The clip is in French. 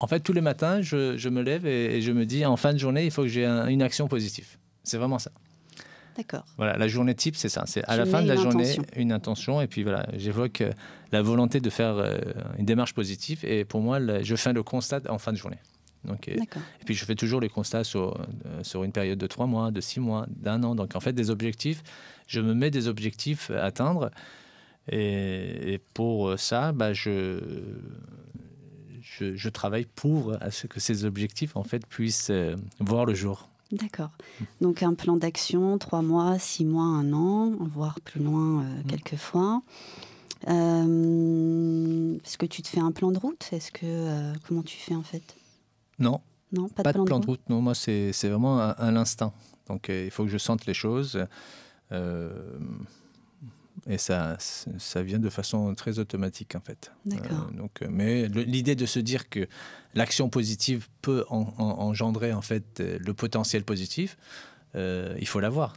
En fait, tous les matins, je, me lève et, je me dis, en fin de journée, il faut que j'ai une action positive. C'est vraiment ça. D'accord. Voilà, la journée type, c'est ça. C'est à la fin de la journée, une intention. Et puis voilà, j'évoque euh, la volonté de faire euh, une démarche positive. Et pour moi, je fais le constat en fin de journée. Donc, et, puis je fais toujours les constats sur, euh, sur une période de trois mois, de six mois, d'un an. Donc en fait, des objectifs, je me mets des objectifs à atteindre. Et, et pour ça, bah, je, je, travaille pour euh, que ces objectifs en fait puissent euh, voir le jour. D'accord. Donc un plan d'action, trois mois, six mois, un an, voire plus loin euh, mm. quelquefois. Est-ce que tu te fais un plan de route Est-ce que comment tu fais en fait Non. Non, pas, de, plan, de route. Non, moi c'est vraiment un instinct. l'instinct. Donc il faut que je sente les choses et ça, ça vient de façon très automatique en fait. Euh, donc, euh, mais l'idée de se dire que l'action positive peut engendrer en fait euh, le potentiel positif, il faut l'avoir.